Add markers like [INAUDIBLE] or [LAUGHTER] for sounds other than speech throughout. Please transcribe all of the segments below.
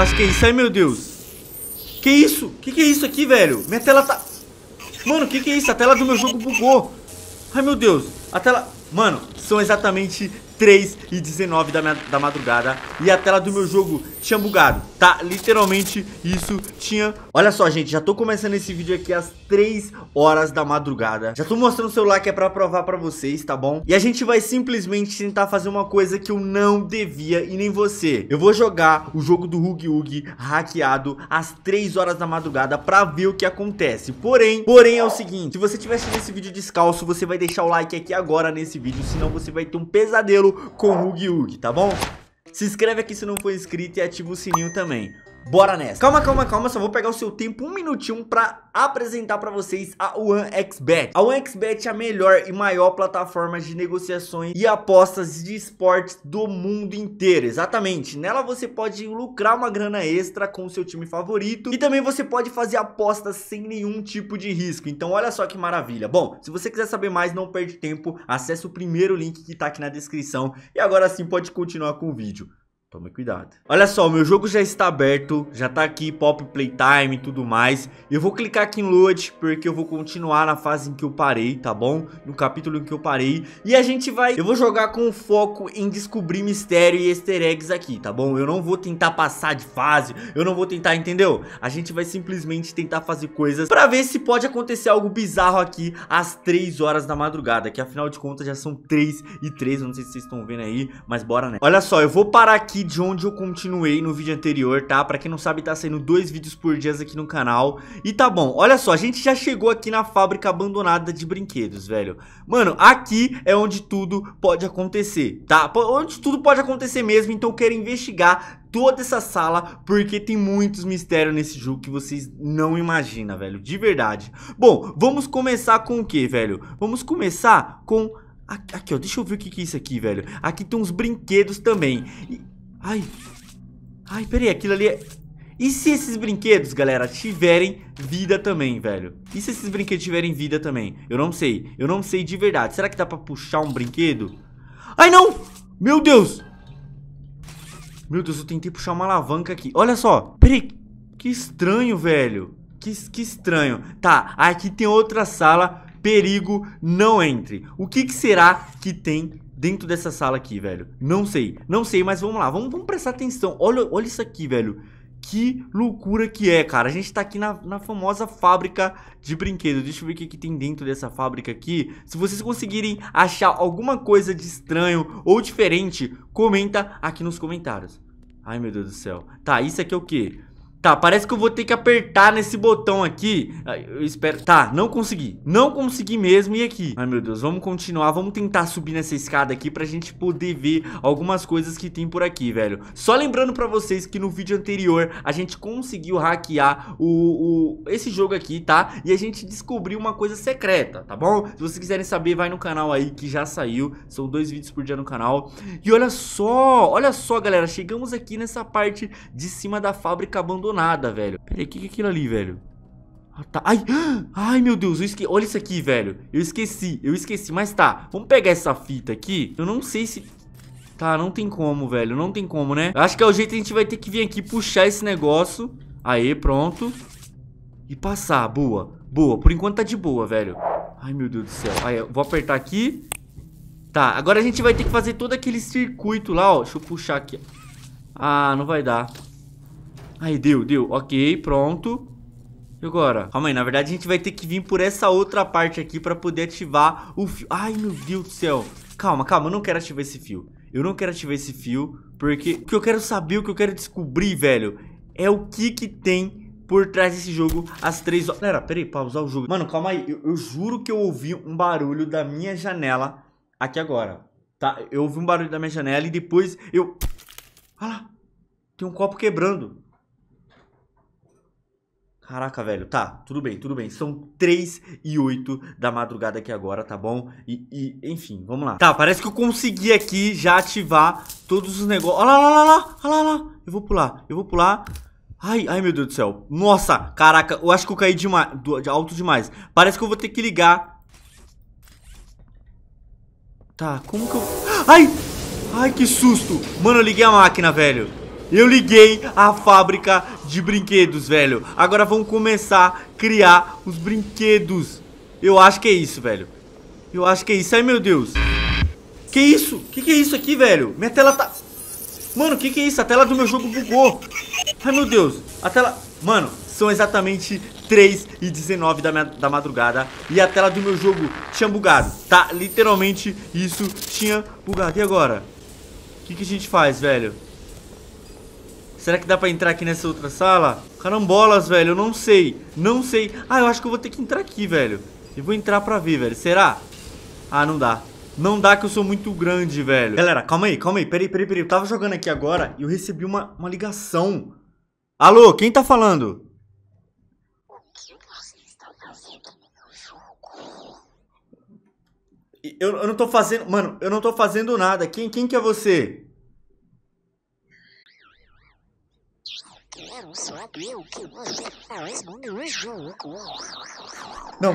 Acho que é isso. Ai, meu Deus. Que isso? Que que é isso aqui, velho? Minha tela tá... Mano, que que é isso? A tela do meu jogo bugou. Ai, meu Deus. A tela... Mano, são exatamente 3 e 19 da, da madrugada. E a tela do meu jogo tinha bugado, tá? Literalmente isso tinha... Olha só, gente, já tô começando esse vídeo aqui às 3 horas da madrugada. Já tô mostrando o celular que é pra provar pra vocês, tá bom? E a gente vai simplesmente tentar fazer uma coisa que eu não devia e nem você. Eu vou jogar o jogo do Hug Hug hackeado às 3 horas da madrugada pra ver o que acontece. Porém, porém é o seguinte, se você tiver assistindo esse vídeo descalço, você vai deixar o like aqui agora nesse vídeo, senão você vai ter um pesadelo com o Hug Hug, tá bom? Se inscreve aqui se não for inscrito e ativa o sininho também bora nessa. Calma, calma, calma, só vou pegar o seu tempo um minutinho pra apresentar pra vocês a OneXBet. A OneXBet é a melhor e maior plataforma de negociações e apostas de esportes do mundo inteiro, exatamente. Nela você pode lucrar uma grana extra com o seu time favorito e também você pode fazer apostas sem nenhum tipo de risco. Então olha só que maravilha. Bom, se você quiser saber mais, não perde tempo, acesse o primeiro link que tá aqui na descrição e agora sim pode continuar com o vídeo. Tome cuidado. Olha só, o meu jogo já está aberto, já tá aqui pop playtime e tudo mais. Eu vou clicar aqui em load porque eu vou continuar na fase em que eu parei, tá bom? No capítulo em que eu parei. E a gente vai... Eu vou jogar com foco em descobrir mistério e easter eggs aqui, tá bom? Eu não vou tentar passar de fase, eu não vou tentar, entendeu? A gente vai simplesmente tentar fazer coisas pra ver se pode acontecer algo bizarro aqui às 3 horas da madrugada. Que afinal de contas já são 3 e 3, não sei se vocês estão vendo aí, mas bora né. Olha só, eu vou parar aqui aqui de onde eu continuei no vídeo anterior, tá? Pra quem não sabe, tá saindo dois vídeos por dia aqui no canal. E tá bom, olha só, a gente já chegou aqui na fábrica abandonada de brinquedos, velho. Mano, aqui é onde tudo pode acontecer, tá? Onde tudo pode acontecer mesmo, então eu quero investigar toda essa sala, porque tem muitos mistérios nesse jogo que vocês não imaginam, velho, de verdade. Bom, vamos começar com o que, velho? Vamos começar com... Aqui, ó, deixa eu ver o que, que é isso aqui, velho. Aqui tem uns brinquedos também. E... Ai. Ai, peraí, aquilo ali é... E se esses brinquedos, galera, tiverem vida também, velho? E se esses brinquedos tiverem vida também? Eu não sei. Eu não sei de verdade. Será que dá pra puxar um brinquedo? Ai, não! Meu Deus! Meu Deus, eu tentei puxar uma alavanca aqui. Olha só. Peraí. Que estranho, velho. Que, que estranho. Tá, aqui tem outra sala. Perigo, não entre. O que, que será que tem dentro dessa sala aqui, velho? Não sei, não sei, mas vamos lá, vamos, vamos prestar atenção. Olha, olha isso aqui, velho. Que loucura que é, cara. A gente tá aqui na, na famosa fábrica de brinquedos. Deixa eu ver o que, que, tem dentro dessa fábrica aqui. Se vocês conseguirem achar alguma coisa de estranho ou diferente, comenta aqui nos comentários. Ai, meu Deus do céu. Tá, isso aqui é o quê? Tá, parece que eu vou ter que apertar nesse botão aqui Eu espero... Tá, não consegui Não consegui mesmo e aqui Ai, meu Deus, vamos continuar Vamos tentar subir nessa escada aqui Pra gente poder ver algumas coisas que tem por aqui, velho Só lembrando pra vocês que no vídeo anterior A gente conseguiu hackear o, o... esse jogo aqui, tá? E a gente descobriu uma coisa secreta, tá bom? Se vocês quiserem saber, vai no canal aí que já saiu São dois vídeos por dia no canal E olha só, olha só, galera Chegamos aqui nessa parte de cima da fábrica abandonada do nada, velho. Peraí, o que, que é aquilo ali, velho? Ah, tá. Ai, [GASPS] ai, meu Deus, eu esque... olha isso aqui, velho. Eu esqueci, eu esqueci, mas tá. Vamos pegar essa fita aqui. Eu não sei se... Tá, não tem como, velho, não tem como, né? Acho que é o jeito que a gente vai ter que vir aqui puxar esse negócio. Aí, pronto. E passar, boa, boa. Por enquanto tá de boa, velho. Ai, meu Deus do céu. Aí, eu vou apertar aqui. Tá, agora a gente vai ter que fazer todo aquele circuito lá, ó. Deixa eu puxar aqui. Ah, não vai dar. Aí, deu, deu. Ok, pronto. E agora? Calma aí, na verdade a gente vai ter que vir por essa outra parte aqui pra poder ativar o fio. Ai, meu Deus do céu. Calma, calma, eu não quero ativar esse fio. Eu não quero ativar esse fio, porque o que eu quero saber, o que eu quero descobrir, velho, é o que que tem por trás desse jogo às três horas. Galera, peraí, pausar o jogo. Mano, calma aí, eu, eu juro que eu ouvi um barulho da minha janela aqui agora, tá? Eu ouvi um barulho da minha janela e depois eu... Olha lá, tem um copo quebrando. Caraca, velho, tá, tudo bem, tudo bem. São 3 e 8 da madrugada aqui agora, tá bom? E, e enfim, vamos lá. Tá, parece que eu consegui aqui já ativar todos os negócios. Olha lá, olha lá, olha lá, olha lá. Eu vou pular, eu vou pular. Ai, ai, meu Deus do céu. Nossa, caraca, eu acho que eu caí demais, de alto demais. Parece que eu vou ter que ligar. Tá, como que eu... Ai, ai, que susto. Mano, eu liguei a máquina, velho. Eu liguei a fábrica de brinquedos, velho. Agora vamos começar a criar os brinquedos. Eu acho que é isso, velho. Eu acho que é isso. Ai, meu Deus. Que isso? Que que é isso aqui, velho? Minha tela tá... Mano, que que é isso? A tela do meu jogo bugou. Ai, meu Deus. A tela... Mano, são exatamente 3 e 19 da, da madrugada e a tela do meu jogo tinha bugado, tá? Literalmente isso tinha bugado. E agora? O que, que a gente faz, velho? Será que dá pra entrar aqui nessa outra sala? Carambolas, velho, eu não sei. Não sei. Ah, eu acho que eu vou ter que entrar aqui, velho. E vou entrar pra ver, velho. Será? Ah, não dá. Não dá que eu sou muito grande, velho. Galera, calma aí, calma aí. Peraí, peraí, peraí. Eu tava jogando aqui agora e eu recebi uma, uma ligação. Alô, quem tá falando? Eu, eu não tô fazendo... Mano, eu não tô fazendo nada. Quem, quem que é você? não sabe o que você faz no meu jogo. Não.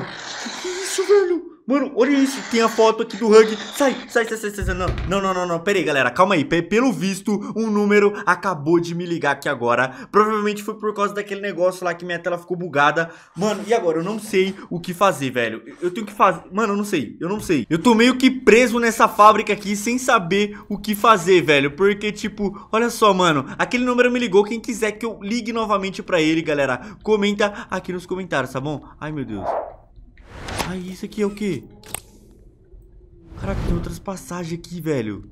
Que, isso, velho? Mano, olha isso, tem a foto aqui do Hug. Sai, sai, sai, sai, sai. Não, não, não, não, não. Pera aí, galera. Calma aí. Pelo visto, um número acabou de me ligar aqui agora. Provavelmente foi por causa daquele negócio lá que minha tela ficou bugada. Mano, e agora? Eu não sei o que fazer, velho. Eu tenho que fazer. Mano, eu não sei. Eu não sei. Eu tô meio que preso nessa fábrica aqui sem saber o que fazer, velho. Porque, tipo, olha só, mano. Aquele número me ligou. Quem quiser que eu ligue novamente pra ele, galera, comenta aqui nos comentários, tá bom? Ai, meu Deus. Ai, isso aqui é o quê? Caraca, tem outras passagens aqui, velho.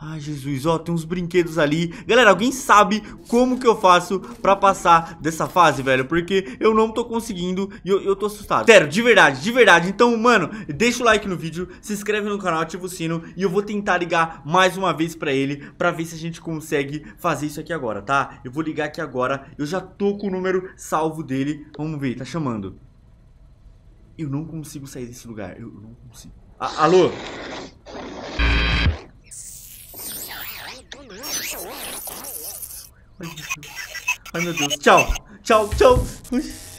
Ai, Jesus, ó, tem uns brinquedos ali. Galera, alguém sabe como que eu faço pra passar dessa fase, velho? Porque eu não tô conseguindo e eu, eu tô assustado. Sério, de verdade, de verdade. Então, mano, deixa o like no vídeo, se inscreve no canal, ativa o sino e eu vou tentar ligar mais uma vez pra ele pra ver se a gente consegue fazer isso aqui agora, tá? Eu vou ligar aqui agora, eu já tô com o número salvo dele. Vamos ver, tá chamando. Eu não consigo sair desse lugar. Eu não consigo. A alô? Ai, meu Deus. Tchau. Tchau, tchau.